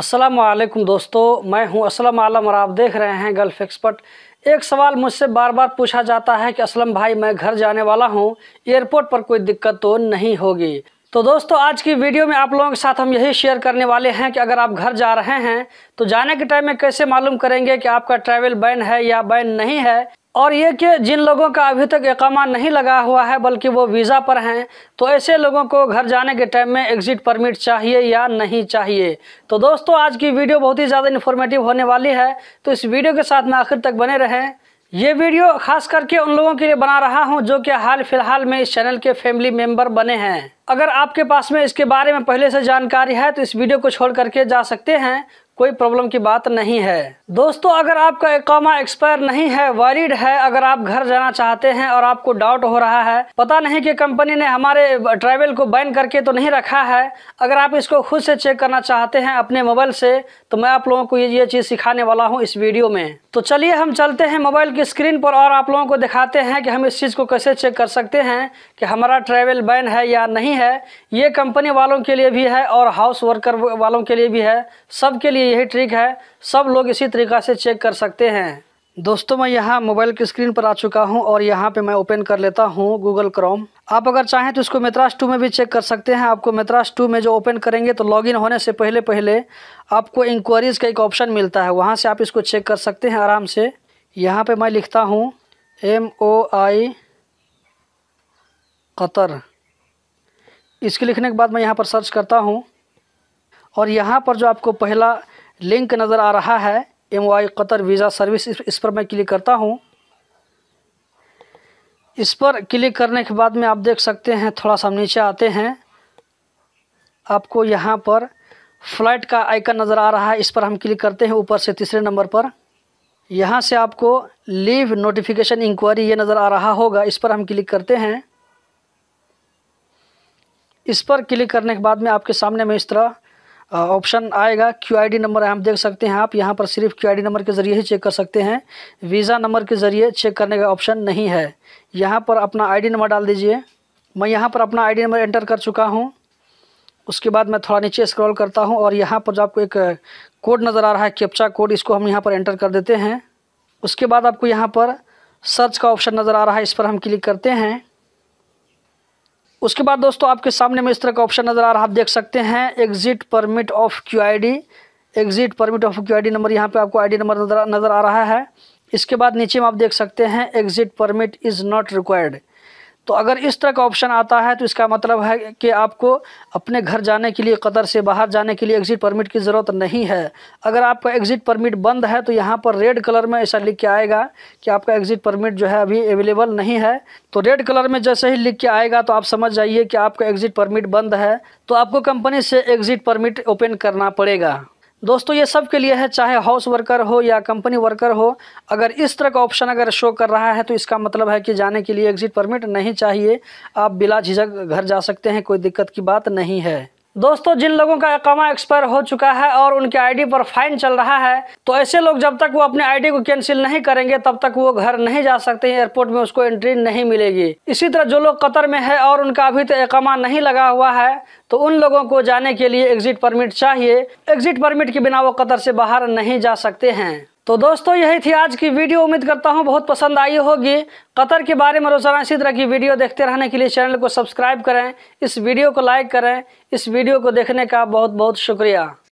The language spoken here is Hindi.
असलम दोस्तों मैं हूं असलम आलम और आप देख रहे हैं गल्फ एक्सपर्ट एक सवाल मुझसे बार बार पूछा जाता है कि असलम भाई मैं घर जाने वाला हूं एयरपोर्ट पर कोई दिक्कत तो नहीं होगी तो दोस्तों आज की वीडियो में आप लोगों के साथ हम यही शेयर करने वाले हैं कि अगर आप घर जा रहे हैं तो जाने के टाइम में कैसे मालूम करेंगे कि आपका ट्रैवल बैन है या बैन नहीं है और ये कि जिन लोगों का अभी तक एकामा नहीं लगा हुआ है बल्कि वो वीज़ा पर हैं तो ऐसे लोगों को घर जाने के टाइम में एग्ज़िट परमिट चाहिए या नहीं चाहिए तो दोस्तों आज की वीडियो बहुत ही ज़्यादा इन्फॉर्मेटिव होने वाली है तो इस वीडियो के साथ में आखिर तक बने रहें ये वीडियो खास करके उन लोगों के लिए बना रहा हूँ जो कि हाल फिलहाल में इस चैनल के फैमिली मेम्बर बने हैं अगर आपके पास में इसके बारे में पहले से जानकारी है तो इस वीडियो को छोड़ करके जा सकते हैं कोई प्रॉब्लम की बात नहीं है दोस्तों अगर आपका इकामा एक्सपायर नहीं है वैलिड है अगर आप घर जाना चाहते हैं और आपको डाउट हो रहा है पता नहीं कि कंपनी ने हमारे ट्रैवल को बैन करके तो नहीं रखा है अगर आप इसको खुद से चेक करना चाहते हैं अपने मोबाइल से तो मैं आप लोगों को ये ये चीज़ सिखाने वाला हूँ इस वीडियो में तो चलिए हम चलते हैं मोबाइल की स्क्रीन पर और आप लोगों को दिखाते हैं कि हम इस चीज़ को कैसे चेक कर सकते हैं कि हमारा ट्रैवल बैन है या नहीं है ये कंपनी वालों के लिए भी है और हाउस वर्कर वालों के लिए भी है सब के लिए यही ट्रिक है सब लोग इसी तरीका से चेक कर सकते हैं दोस्तों मैं यहाँ मोबाइल की स्क्रीन पर आ चुका हूँ और यहाँ पे मैं ओपन कर लेता हूँ गूगल क्रोम आप अगर चाहें तो इसको मेत्रास टू में भी चेक कर सकते हैं आपको मेत्रास टू में जो ओपन करेंगे तो लॉगिन होने से पहले पहले आपको इंक्वायरीज़ का एक ऑप्शन मिलता है वहाँ से आप इसको चेक कर सकते हैं आराम से यहाँ पर मैं लिखता हूँ एम ओ आई कतर इसके लिखने के बाद मैं यहाँ पर सर्च करता हूँ और यहाँ पर जो आपको पहला लिंक नज़र आ रहा है M Y Qatar visa service इस पर मैं क्लिक करता हूँ इस पर क्लिक करने के बाद में आप देख सकते हैं थोड़ा सा नीचे आते हैं आपको यहाँ पर फ्लाइट का आइकन नज़र आ रहा है इस पर हम क्लिक करते हैं ऊपर से तीसरे नंबर पर यहाँ से आपको लीव नोटिफिकेशन इंक्वायरी ये नज़र आ रहा होगा इस पर हम क्लिक करते हैं इस पर क्लिक करने के बाद में आपके सामने में इस तरह ऑप्शन आएगा क्यू नंबर हम देख सकते हैं आप यहाँ पर सिर्फ क्यू नंबर के ज़रिए ही चेक कर सकते हैं वीज़ा नंबर के ज़रिए चेक करने का ऑप्शन नहीं है यहाँ पर अपना आईडी नंबर डाल दीजिए मैं यहाँ पर अपना आईडी नंबर एंटर कर चुका हूँ उसके बाद मैं थोड़ा नीचे स्क्रॉल करता हूँ और यहाँ पर जो आपको एक कोड नज़र आ रहा है कैप्चा कोड इसको हम यहाँ पर एंटर कर देते हैं उसके बाद आपको यहाँ पर सर्च का ऑप्शन नज़र आ रहा है इस पर हम क्लिक करते हैं उसके बाद दोस्तों आपके सामने में इस तरह का ऑप्शन नज़र आ रहा है आप देख सकते हैं exit permit of Q I exit permit of Q I number यहाँ पे आपको आईडी नंबर नज़र आ रहा है इसके बाद नीचे में आप देख सकते हैं exit permit is not required तो अगर इस तरह का ऑप्शन आता है तो इसका मतलब है कि आपको अपने घर जाने के लिए कतर से बाहर जाने के लिए एग्ज़िट परमिट की ज़रूरत नहीं है अगर आपका एग्ज़िट परमिट बंद है तो यहाँ पर रेड कलर में ऐसा लिख के आएगा कि आपका एग्ज़िट परमिट जो है अभी अवेलेबल नहीं है तो रेड कलर में जैसे ही लिख के आएगा तो आप समझ जाइए कि आपका एग्ज़िट परमिट बंद है तो आपको कंपनी से एग्ज़िट परमिट ओपन करना पड़ेगा दोस्तों ये सब के लिए है चाहे हाउस वर्कर हो या कंपनी वर्कर हो अगर इस तरह का ऑप्शन अगर शो कर रहा है तो इसका मतलब है कि जाने के लिए एग्ज़िट परमिट नहीं चाहिए आप बिला झिझक घर जा सकते हैं कोई दिक्कत की बात नहीं है दोस्तों जिन लोगों का अकामा एक्सपायर हो चुका है और उनके आईडी पर फाइन चल रहा है तो ऐसे लोग जब तक वो अपने आईडी को कैंसिल नहीं करेंगे तब तक वो घर नहीं जा सकते हैं एयरपोर्ट में उसको एंट्री नहीं मिलेगी इसी तरह जो लोग कतर में है और उनका अभी तक अकामा नहीं लगा हुआ है तो उन लोगों को जाने के लिए एग्जिट परमिट चाहिए एग्जिट परमिट के बिना वो कतर से बाहर नहीं जा सकते हैं तो दोस्तों यही थी आज की वीडियो उम्मीद करता हूँ बहुत पसंद आई होगी कतर के बारे में रोजाना इसी तरह की वीडियो देखते रहने के लिए चैनल को सब्सक्राइब करें इस वीडियो को लाइक करें इस वीडियो को देखने का बहुत बहुत शुक्रिया